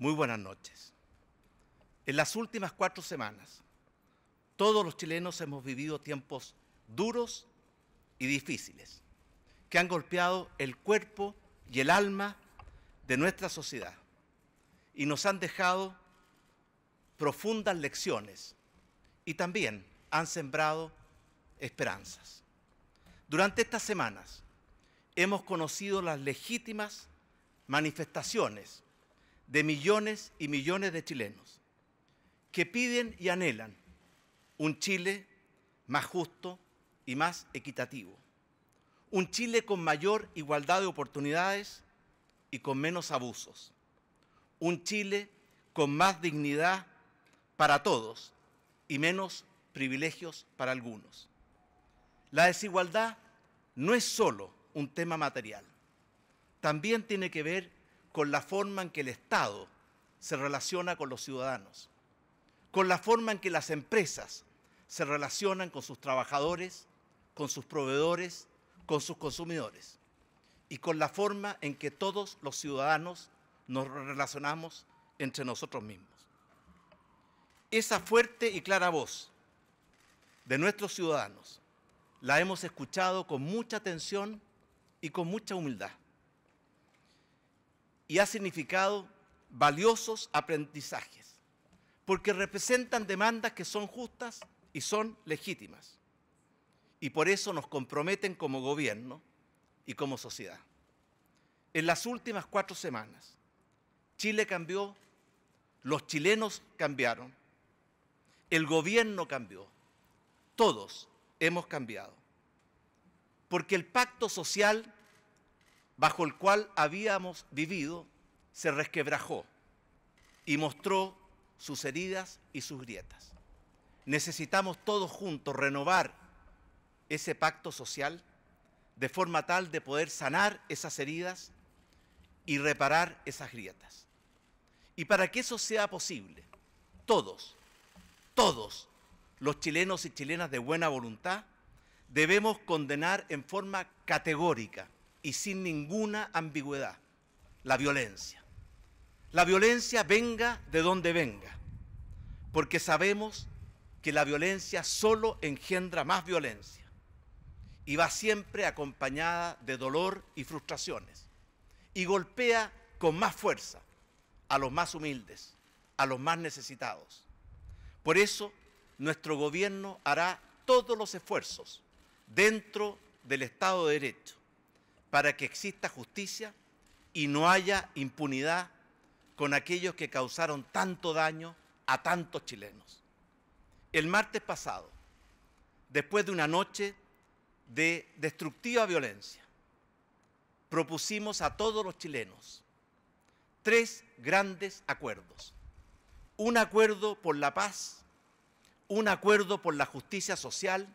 Muy buenas noches. En las últimas cuatro semanas, todos los chilenos hemos vivido tiempos duros y difíciles que han golpeado el cuerpo y el alma de nuestra sociedad y nos han dejado profundas lecciones y también han sembrado esperanzas. Durante estas semanas hemos conocido las legítimas manifestaciones de millones y millones de chilenos que piden y anhelan un Chile más justo y más equitativo, un Chile con mayor igualdad de oportunidades y con menos abusos, un Chile con más dignidad para todos y menos privilegios para algunos. La desigualdad no es solo un tema material, también tiene que ver con la forma en que el Estado se relaciona con los ciudadanos, con la forma en que las empresas se relacionan con sus trabajadores, con sus proveedores, con sus consumidores y con la forma en que todos los ciudadanos nos relacionamos entre nosotros mismos. Esa fuerte y clara voz de nuestros ciudadanos la hemos escuchado con mucha atención y con mucha humildad y ha significado valiosos aprendizajes, porque representan demandas que son justas y son legítimas, y por eso nos comprometen como gobierno y como sociedad. En las últimas cuatro semanas, Chile cambió, los chilenos cambiaron, el gobierno cambió, todos hemos cambiado, porque el pacto social bajo el cual habíamos vivido, se resquebrajó y mostró sus heridas y sus grietas. Necesitamos todos juntos renovar ese pacto social de forma tal de poder sanar esas heridas y reparar esas grietas. Y para que eso sea posible, todos, todos los chilenos y chilenas de buena voluntad debemos condenar en forma categórica y sin ninguna ambigüedad, la violencia. La violencia venga de donde venga, porque sabemos que la violencia solo engendra más violencia y va siempre acompañada de dolor y frustraciones y golpea con más fuerza a los más humildes, a los más necesitados. Por eso, nuestro gobierno hará todos los esfuerzos dentro del Estado de Derecho para que exista justicia y no haya impunidad con aquellos que causaron tanto daño a tantos chilenos. El martes pasado, después de una noche de destructiva violencia, propusimos a todos los chilenos tres grandes acuerdos. Un acuerdo por la paz, un acuerdo por la justicia social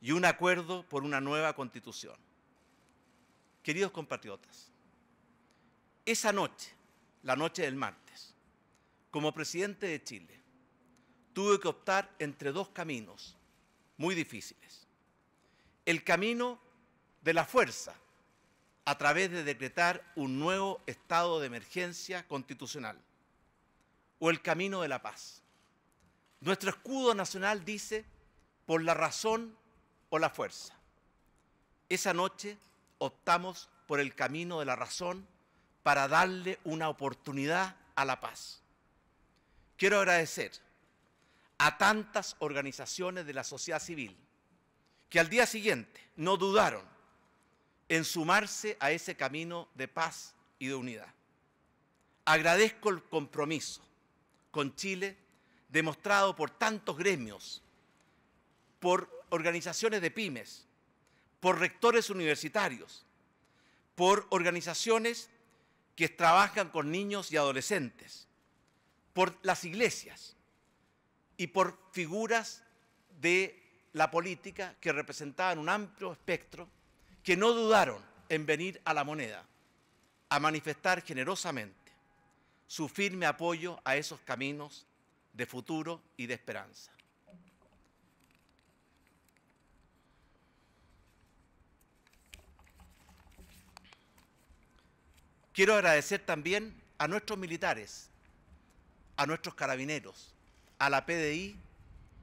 y un acuerdo por una nueva constitución. Queridos compatriotas, esa noche, la noche del martes, como presidente de Chile, tuve que optar entre dos caminos muy difíciles. El camino de la fuerza, a través de decretar un nuevo estado de emergencia constitucional, o el camino de la paz. Nuestro escudo nacional dice, por la razón o la fuerza. Esa noche optamos por el camino de la razón para darle una oportunidad a la paz. Quiero agradecer a tantas organizaciones de la sociedad civil que al día siguiente no dudaron en sumarse a ese camino de paz y de unidad. Agradezco el compromiso con Chile demostrado por tantos gremios, por organizaciones de pymes, por rectores universitarios, por organizaciones que trabajan con niños y adolescentes, por las iglesias y por figuras de la política que representaban un amplio espectro, que no dudaron en venir a la moneda a manifestar generosamente su firme apoyo a esos caminos de futuro y de esperanza. Quiero agradecer también a nuestros militares, a nuestros carabineros, a la PDI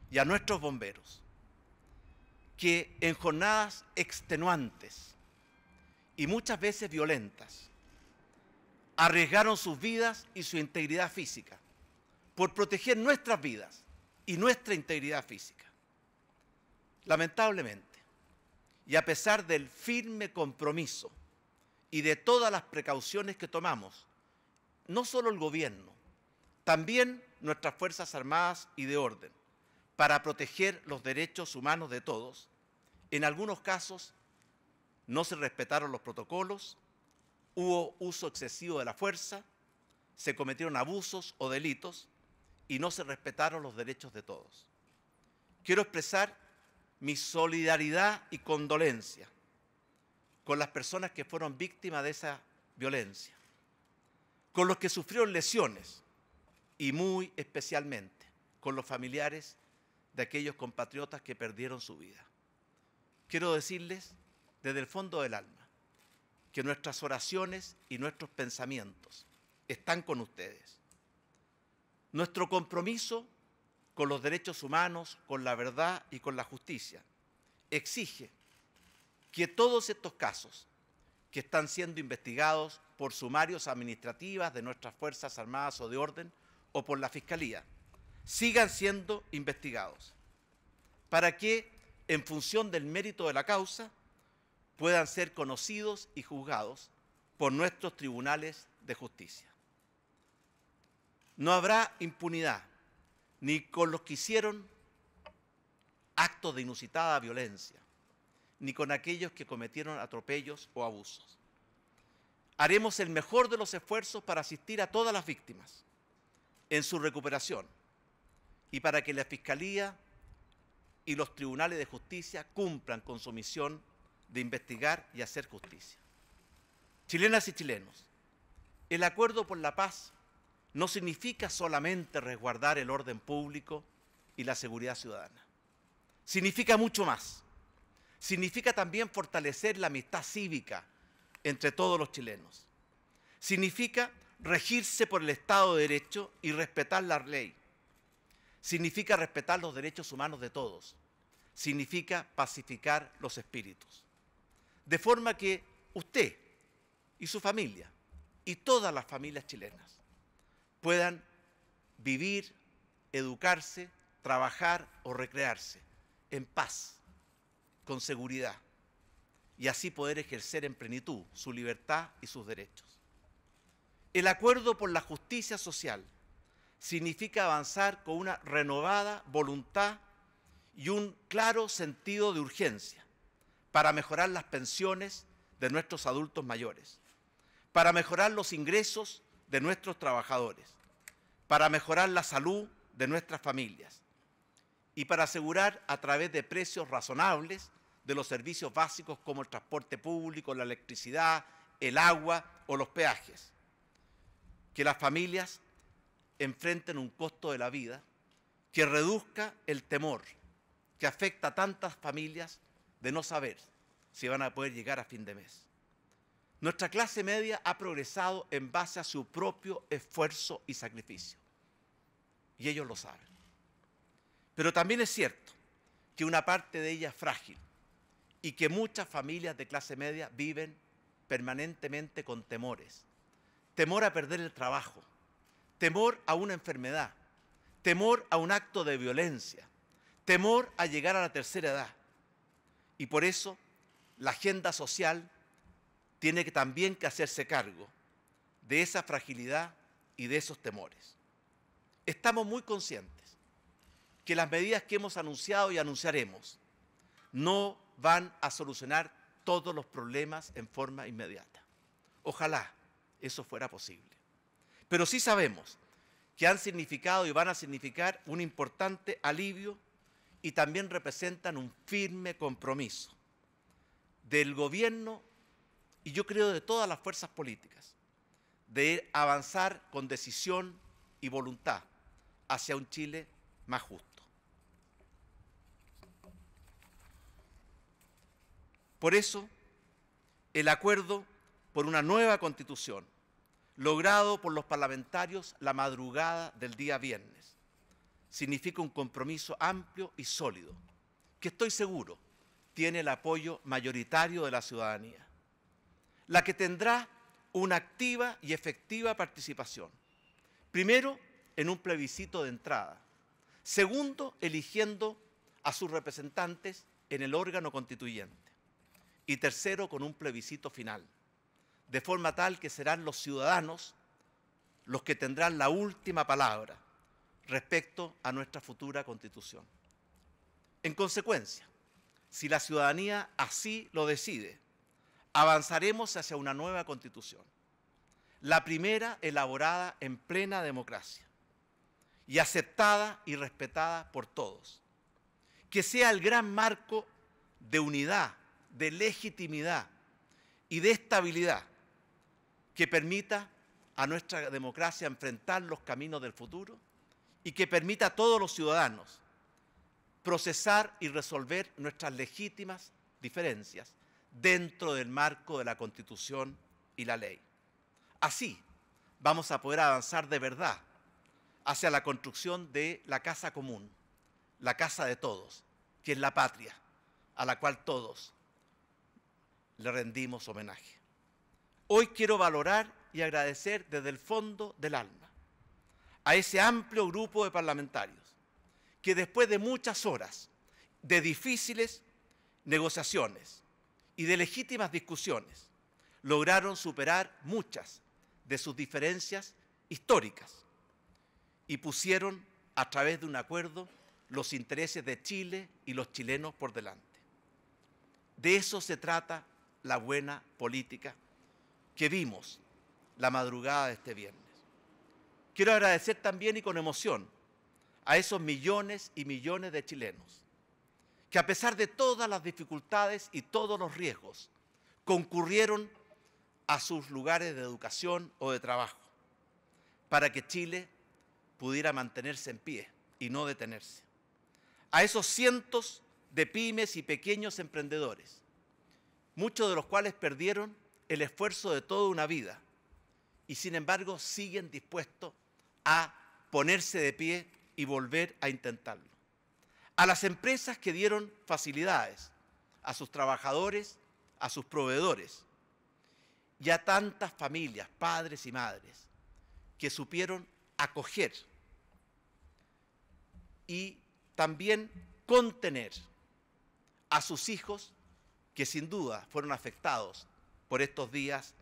y a nuestros bomberos, que en jornadas extenuantes y muchas veces violentas, arriesgaron sus vidas y su integridad física por proteger nuestras vidas y nuestra integridad física. Lamentablemente, y a pesar del firme compromiso y de todas las precauciones que tomamos, no solo el gobierno, también nuestras Fuerzas Armadas y de orden, para proteger los derechos humanos de todos, en algunos casos no se respetaron los protocolos, hubo uso excesivo de la fuerza, se cometieron abusos o delitos y no se respetaron los derechos de todos. Quiero expresar mi solidaridad y condolencia con las personas que fueron víctimas de esa violencia, con los que sufrieron lesiones y muy especialmente con los familiares de aquellos compatriotas que perdieron su vida. Quiero decirles desde el fondo del alma que nuestras oraciones y nuestros pensamientos están con ustedes. Nuestro compromiso con los derechos humanos, con la verdad y con la justicia exige que todos estos casos que están siendo investigados por sumarios administrativas de nuestras Fuerzas Armadas o de orden o por la Fiscalía, sigan siendo investigados, para que, en función del mérito de la causa, puedan ser conocidos y juzgados por nuestros tribunales de justicia. No habrá impunidad ni con los que hicieron actos de inusitada violencia, ni con aquellos que cometieron atropellos o abusos. Haremos el mejor de los esfuerzos para asistir a todas las víctimas en su recuperación y para que la Fiscalía y los tribunales de justicia cumplan con su misión de investigar y hacer justicia. Chilenas y chilenos, el acuerdo por la paz no significa solamente resguardar el orden público y la seguridad ciudadana. Significa mucho más. Significa también fortalecer la amistad cívica entre todos los chilenos. Significa regirse por el Estado de Derecho y respetar la ley. Significa respetar los derechos humanos de todos. Significa pacificar los espíritus. De forma que usted y su familia y todas las familias chilenas puedan vivir, educarse, trabajar o recrearse en paz con seguridad y así poder ejercer en plenitud su libertad y sus derechos. El acuerdo por la justicia social significa avanzar con una renovada voluntad y un claro sentido de urgencia para mejorar las pensiones de nuestros adultos mayores, para mejorar los ingresos de nuestros trabajadores, para mejorar la salud de nuestras familias y para asegurar a través de precios razonables de los servicios básicos como el transporte público, la electricidad, el agua o los peajes. Que las familias enfrenten un costo de la vida que reduzca el temor que afecta a tantas familias de no saber si van a poder llegar a fin de mes. Nuestra clase media ha progresado en base a su propio esfuerzo y sacrificio. Y ellos lo saben. Pero también es cierto que una parte de ella es frágil y que muchas familias de clase media viven permanentemente con temores. Temor a perder el trabajo, temor a una enfermedad, temor a un acto de violencia, temor a llegar a la tercera edad. Y por eso la agenda social tiene también que hacerse cargo de esa fragilidad y de esos temores. Estamos muy conscientes que las medidas que hemos anunciado y anunciaremos no van a solucionar todos los problemas en forma inmediata. Ojalá eso fuera posible. Pero sí sabemos que han significado y van a significar un importante alivio y también representan un firme compromiso del gobierno y yo creo de todas las fuerzas políticas de avanzar con decisión y voluntad hacia un Chile más justo. Por eso, el acuerdo por una nueva constitución, logrado por los parlamentarios la madrugada del día viernes, significa un compromiso amplio y sólido, que estoy seguro tiene el apoyo mayoritario de la ciudadanía, la que tendrá una activa y efectiva participación. Primero, en un plebiscito de entrada. Segundo, eligiendo a sus representantes en el órgano constituyente y tercero con un plebiscito final, de forma tal que serán los ciudadanos los que tendrán la última palabra respecto a nuestra futura constitución. En consecuencia, si la ciudadanía así lo decide, avanzaremos hacia una nueva constitución, la primera elaborada en plena democracia y aceptada y respetada por todos, que sea el gran marco de unidad de legitimidad y de estabilidad que permita a nuestra democracia enfrentar los caminos del futuro y que permita a todos los ciudadanos procesar y resolver nuestras legítimas diferencias dentro del marco de la Constitución y la ley. Así vamos a poder avanzar de verdad hacia la construcción de la casa común, la casa de todos, que es la patria, a la cual todos le rendimos homenaje. Hoy quiero valorar y agradecer desde el fondo del alma a ese amplio grupo de parlamentarios que después de muchas horas de difíciles negociaciones y de legítimas discusiones lograron superar muchas de sus diferencias históricas y pusieron a través de un acuerdo los intereses de Chile y los chilenos por delante. De eso se trata la buena política que vimos la madrugada de este viernes. Quiero agradecer también y con emoción a esos millones y millones de chilenos que a pesar de todas las dificultades y todos los riesgos, concurrieron a sus lugares de educación o de trabajo para que Chile pudiera mantenerse en pie y no detenerse. A esos cientos de pymes y pequeños emprendedores muchos de los cuales perdieron el esfuerzo de toda una vida y sin embargo siguen dispuestos a ponerse de pie y volver a intentarlo. A las empresas que dieron facilidades a sus trabajadores, a sus proveedores y a tantas familias, padres y madres, que supieron acoger y también contener a sus hijos que sin duda fueron afectados por estos días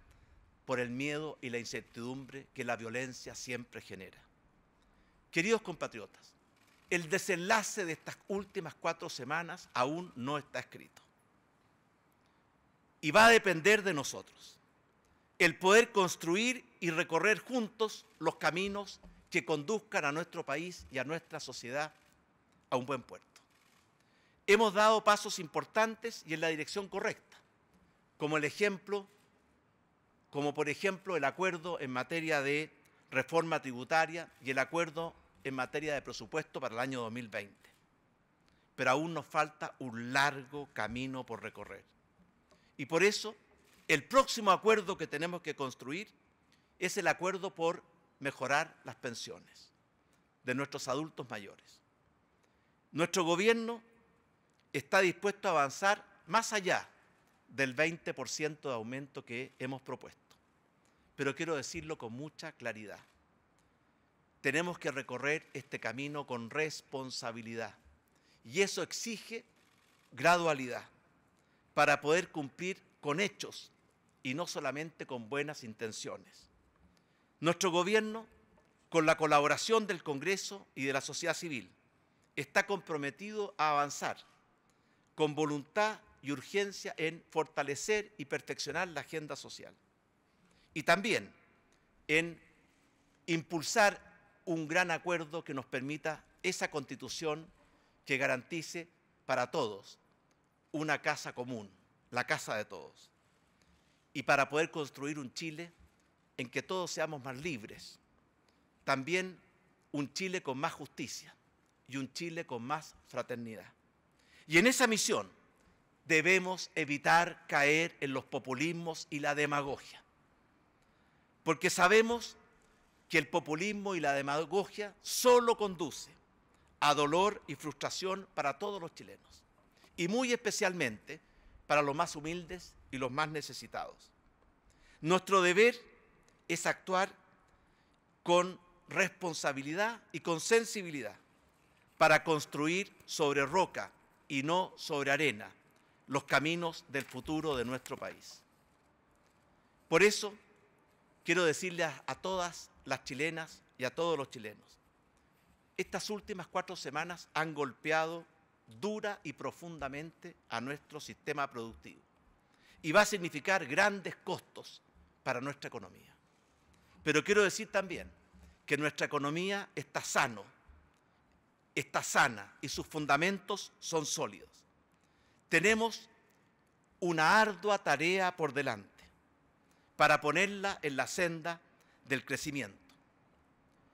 por el miedo y la incertidumbre que la violencia siempre genera. Queridos compatriotas, el desenlace de estas últimas cuatro semanas aún no está escrito. Y va a depender de nosotros el poder construir y recorrer juntos los caminos que conduzcan a nuestro país y a nuestra sociedad a un buen puerto hemos dado pasos importantes y en la dirección correcta, como el ejemplo, como por ejemplo el acuerdo en materia de reforma tributaria y el acuerdo en materia de presupuesto para el año 2020. Pero aún nos falta un largo camino por recorrer. Y por eso, el próximo acuerdo que tenemos que construir es el acuerdo por mejorar las pensiones de nuestros adultos mayores. Nuestro gobierno está dispuesto a avanzar más allá del 20% de aumento que hemos propuesto. Pero quiero decirlo con mucha claridad. Tenemos que recorrer este camino con responsabilidad y eso exige gradualidad para poder cumplir con hechos y no solamente con buenas intenciones. Nuestro gobierno, con la colaboración del Congreso y de la sociedad civil, está comprometido a avanzar con voluntad y urgencia en fortalecer y perfeccionar la agenda social. Y también en impulsar un gran acuerdo que nos permita esa constitución que garantice para todos una casa común, la casa de todos. Y para poder construir un Chile en que todos seamos más libres, también un Chile con más justicia y un Chile con más fraternidad. Y en esa misión debemos evitar caer en los populismos y la demagogia. Porque sabemos que el populismo y la demagogia solo conduce a dolor y frustración para todos los chilenos. Y muy especialmente para los más humildes y los más necesitados. Nuestro deber es actuar con responsabilidad y con sensibilidad para construir sobre roca y no sobre arena los caminos del futuro de nuestro país. Por eso quiero decirles a todas las chilenas y a todos los chilenos, estas últimas cuatro semanas han golpeado dura y profundamente a nuestro sistema productivo y va a significar grandes costos para nuestra economía. Pero quiero decir también que nuestra economía está sano está sana y sus fundamentos son sólidos. Tenemos una ardua tarea por delante para ponerla en la senda del crecimiento,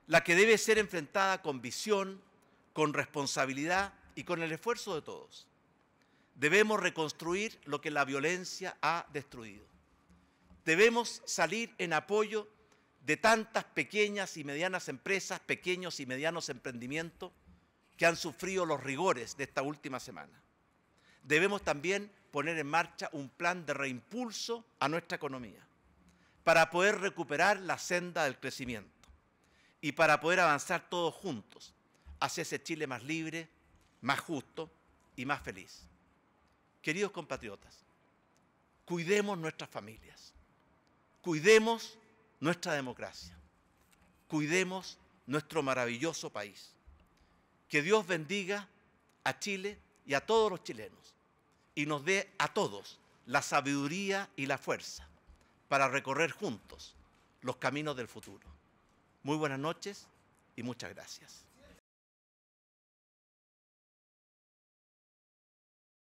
la que debe ser enfrentada con visión, con responsabilidad y con el esfuerzo de todos. Debemos reconstruir lo que la violencia ha destruido. Debemos salir en apoyo de tantas pequeñas y medianas empresas, pequeños y medianos emprendimientos que han sufrido los rigores de esta última semana. Debemos también poner en marcha un plan de reimpulso a nuestra economía para poder recuperar la senda del crecimiento y para poder avanzar todos juntos hacia ese Chile más libre, más justo y más feliz. Queridos compatriotas, cuidemos nuestras familias, cuidemos nuestra democracia, cuidemos nuestro maravilloso país. Que Dios bendiga a Chile y a todos los chilenos y nos dé a todos la sabiduría y la fuerza para recorrer juntos los caminos del futuro. Muy buenas noches y muchas gracias.